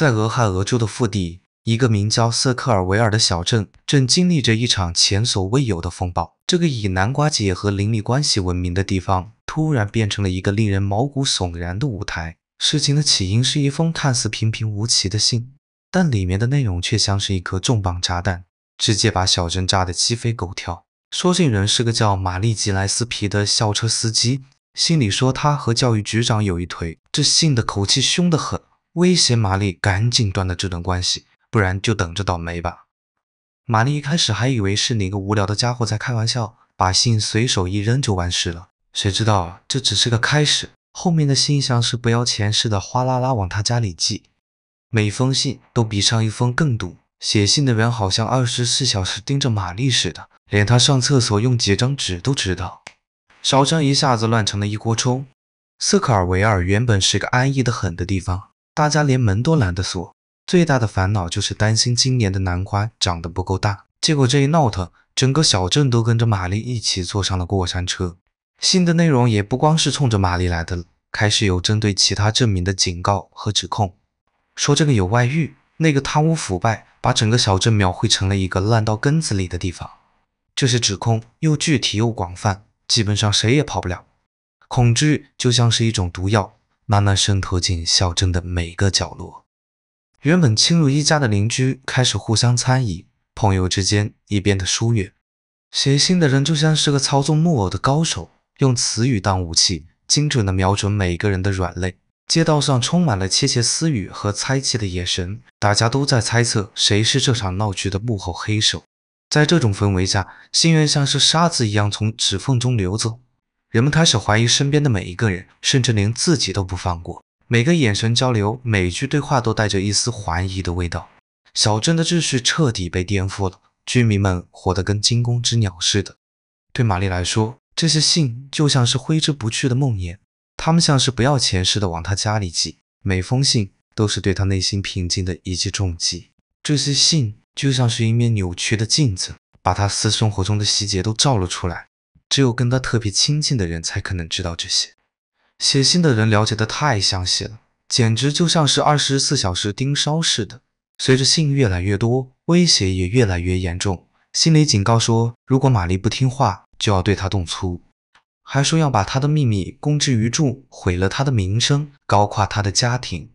在俄亥俄州的腹地，一个名叫瑟克尔维尔的小镇正经历着一场前所未有的风暴。这个以南瓜节和邻里关系闻名的地方，突然变成了一个令人毛骨悚然的舞台。事情的起因是一封看似平平无奇的信，但里面的内容却像是一颗重磅炸弹，直接把小镇炸得鸡飞狗跳。说信人是个叫玛丽吉莱斯皮的校车司机，信里说他和教育局长有一腿。这信的口气凶得很。威胁玛丽赶紧断了这段关系，不然就等着倒霉吧。玛丽一开始还以为是哪个无聊的家伙在开玩笑，把信随手一扔就完事了。谁知道这只是个开始，后面的信像是不要钱似的，哗啦啦往他家里寄，每封信都比上一封更堵。写信的人好像二十四小时盯着玛丽似的，连他上厕所用几张纸都知道。烧镇一下子乱成了一锅粥。斯克维尔原本是个安逸的很的地方。大家连门都懒得锁，最大的烦恼就是担心今年的南瓜长得不够大。结果这一闹腾，整个小镇都跟着玛丽一起坐上了过山车。信的内容也不光是冲着玛丽来的开始有针对其他证明的警告和指控，说这个有外遇，那个贪污腐败，把整个小镇描绘成了一个烂到根子里的地方。这些指控又具体又广泛，基本上谁也跑不了。恐惧就像是一种毒药。慢慢渗透进小镇的每个角落，原本亲如一家的邻居开始互相猜疑，朋友之间也变得疏远。写信的人就像是个操纵木偶的高手，用词语当武器，精准的瞄准每个人的软肋。街道上充满了窃窃私语和猜忌的眼神，大家都在猜测谁是这场闹剧的幕后黑手。在这种氛围下，信任像是沙子一样从指缝中流走。人们开始怀疑身边的每一个人，甚至连自己都不放过。每个眼神交流，每句对话都带着一丝怀疑的味道。小镇的秩序彻底被颠覆了，居民们活得跟惊弓之鸟似的。对玛丽来说，这些信就像是挥之不去的梦魇，他们像是不要钱似的往她家里寄，每封信都是对她内心平静的一记重击。这些信就像是一面扭曲的镜子，把她私生活中的细节都照了出来。只有跟他特别亲近的人才可能知道这些，写信的人了解的太详细了，简直就像是二十四小时盯梢似的。随着信越来越多，威胁也越来越严重，心里警告说，如果玛丽不听话，就要对她动粗，还说要把她的秘密公之于众，毁了她的名声，搞垮她的家庭。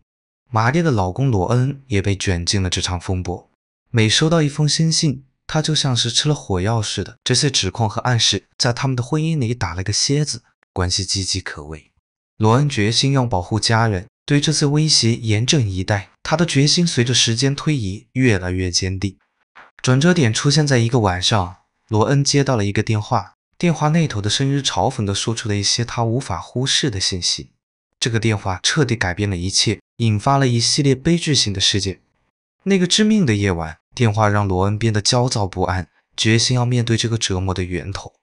玛丽的老公罗恩也被卷进了这场风波，每收到一封新信，他就像是吃了火药似的，这些指控和暗示在他们的婚姻里打了个楔子，关系岌岌可危。罗恩决心要保护家人，对这次威胁严阵以待。他的决心随着时间推移越来越坚定。转折点出现在一个晚上，罗恩接到了一个电话，电话那头的生日嘲讽地说出了一些他无法忽视的信息。这个电话彻底改变了一切，引发了一系列悲剧性的事件。那个致命的夜晚，电话让罗恩变得焦躁不安，决心要面对这个折磨的源头。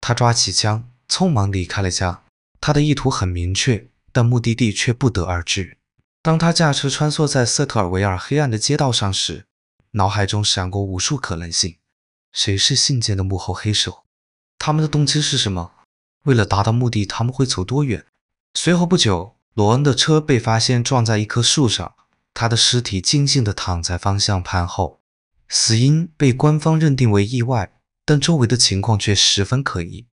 他抓起枪，匆忙离开了家。他的意图很明确，但目的地却不得而知。当他驾车穿梭在瑟特尔维尔黑暗的街道上时，脑海中闪过无数可能性：谁是信件的幕后黑手？他们的动机是什么？为了达到目的，他们会走多远？随后不久，罗恩的车被发现撞在一棵树上。他的尸体静静地躺在方向盘后，死因被官方认定为意外，但周围的情况却十分可疑。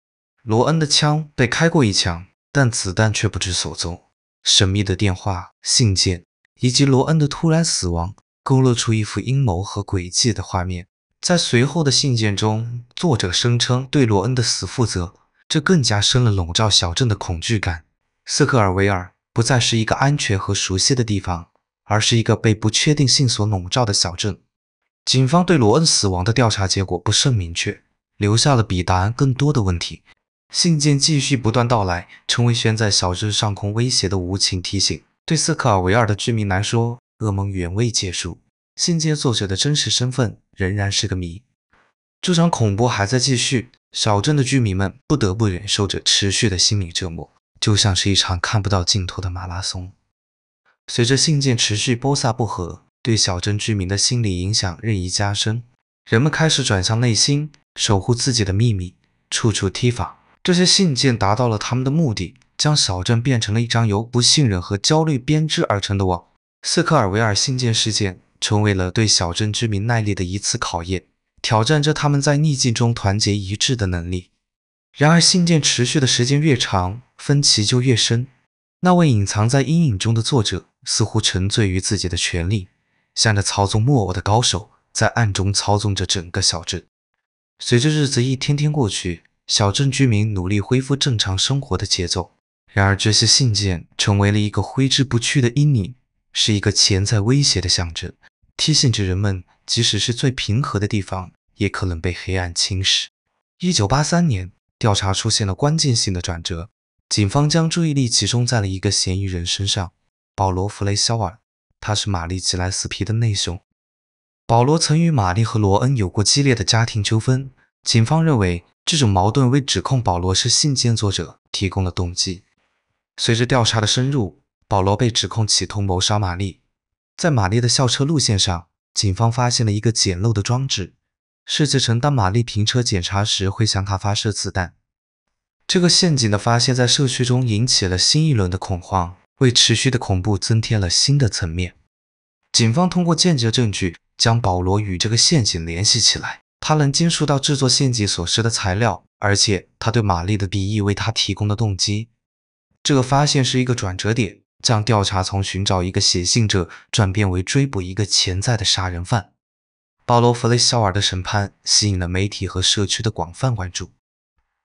罗恩的枪被开过一枪，但子弹却不知所踪。神秘的电话、信件以及罗恩的突然死亡，勾勒出一幅阴谋和诡计的画面。在随后的信件中，作者声称对罗恩的死负责，这更加深了笼罩小镇的恐惧感。斯科尔维尔不再是一个安全和熟悉的地方。而是一个被不确定性所笼罩的小镇，警方对罗恩死亡的调查结果不甚明确，留下了比答案更多的问题。信件继续不断到来，成为悬在小镇上空威胁的无情提醒。对斯克尔维尔的居民来说，噩梦远未结束。信件作者的真实身份仍然是个谜，这场恐怖还在继续，小镇的居民们不得不忍受着持续的心理折磨，就像是一场看不到尽头的马拉松。随着信件持续播撒不和，对小镇居民的心理影响日益加深，人们开始转向内心，守护自己的秘密，处处提防。这些信件达到了他们的目的，将小镇变成了一张由不信任和焦虑编织而成的网。斯克维尔信件事件成为了对小镇居民耐力的一次考验，挑战着他们在逆境中团结一致的能力。然而，信件持续的时间越长，分歧就越深。那位隐藏在阴影中的作者。似乎沉醉于自己的权力，像着操纵木偶的高手，在暗中操纵着整个小镇。随着日子一天天过去，小镇居民努力恢复正常生活的节奏。然而，这些信件成为了一个挥之不去的阴影，是一个潜在威胁的象征，提醒着人们，即使是最平和的地方，也可能被黑暗侵蚀。一九八三年，调查出现了关键性的转折，警方将注意力集中在了一个嫌疑人身上。保罗弗雷肖尔，他是玛丽吉莱斯皮的内兄。保罗曾与玛丽和罗恩有过激烈的家庭纠纷，警方认为这种矛盾为指控保罗是信件作者提供了动机。随着调查的深入，保罗被指控企图谋杀玛丽。在玛丽的校车路线上，警方发现了一个简陋的装置，设计成当玛丽停车检查时会向她发射子弹。这个陷阱的发现，在社区中引起了新一轮的恐慌。为持续的恐怖增添了新的层面。警方通过间接证据将保罗与这个陷阱联系起来，他能接触到制作陷阱所需的材料，而且他对玛丽的敌意为他提供的动机。这个发现是一个转折点，将调查从寻找一个写信者转变为追捕一个潜在的杀人犯。保罗弗雷肖尔的审判吸引了媒体和社区的广泛关注，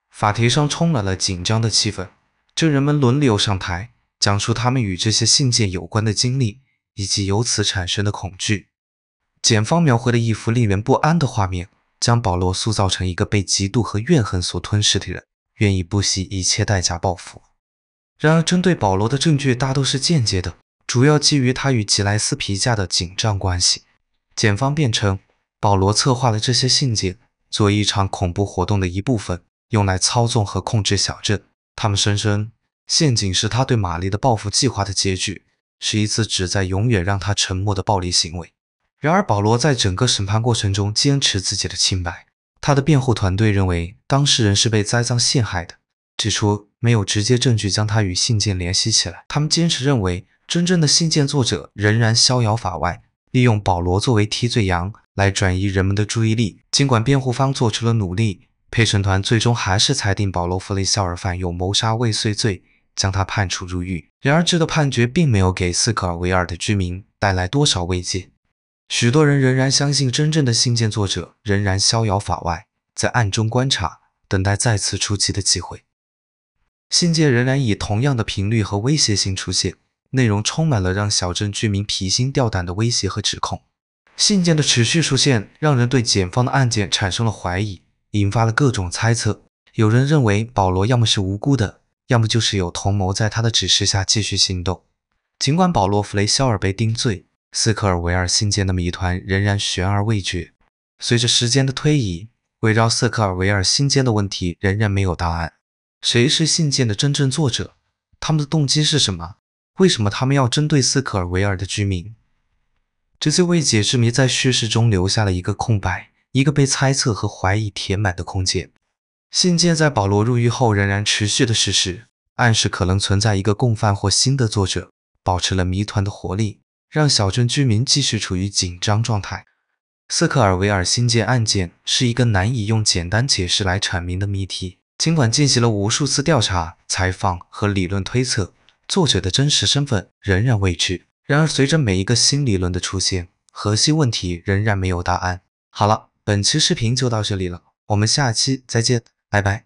法庭上充满了紧张的气氛，证人们轮流上台。讲述他们与这些信件有关的经历，以及由此产生的恐惧。检方描绘了一幅令人不安的画面，将保罗塑造成一个被嫉妒和怨恨所吞噬的人，愿意不惜一切代价报复。然而，针对保罗的证据大都是间接的，主要基于他与吉莱斯皮加的紧张关系。检方辩称，保罗策划了这些信件，作为一场恐怖活动的一部分，用来操纵和控制小镇。他们声称。陷阱是他对玛丽的报复计划的结局，是一次旨在永远让他沉默的暴力行为。然而，保罗在整个审判过程中坚持自己的清白。他的辩护团队认为当事人是被栽赃陷害的，指出没有直接证据将他与信件联系起来。他们坚持认为，真正的信件作者仍然逍遥法外，利用保罗作为替罪羊来转移人们的注意力。尽管辩护方做出了努力，陪审团最终还是裁定保罗弗雷肖尔犯有谋杀未遂罪。将他判处入狱。然而，这个判决并没有给斯科尔维尔的居民带来多少慰藉，许多人仍然相信真正的信件作者仍然逍遥法外，在暗中观察，等待再次出击的机会。信件仍然以同样的频率和威胁性出现，内容充满了让小镇居民提心吊胆的威胁和指控。信件的持续出现，让人对检方的案件产生了怀疑，引发了各种猜测。有人认为保罗要么是无辜的。要么就是有同谋在他的指示下继续行动。尽管保罗·弗雷肖尔被定罪，斯科尔维尔信件的谜团仍然悬而未决。随着时间的推移，围绕斯科尔维尔信件的问题仍然没有答案。谁是信件的真正作者？他们的动机是什么？为什么他们要针对斯科尔维尔的居民？这些未解之谜在叙事中留下了一个空白，一个被猜测和怀疑填满的空间。信件在保罗入狱后仍然持续的事实，暗示可能存在一个共犯或新的作者，保持了谜团的活力，让小镇居民继续处于紧张状态。斯克尔维尔信件案件是一个难以用简单解释来阐明的谜题，尽管进行了无数次调查、采访和理论推测，作者的真实身份仍然未知。然而，随着每一个新理论的出现，核心问题仍然没有答案。好了，本期视频就到这里了，我们下期再见。拜拜。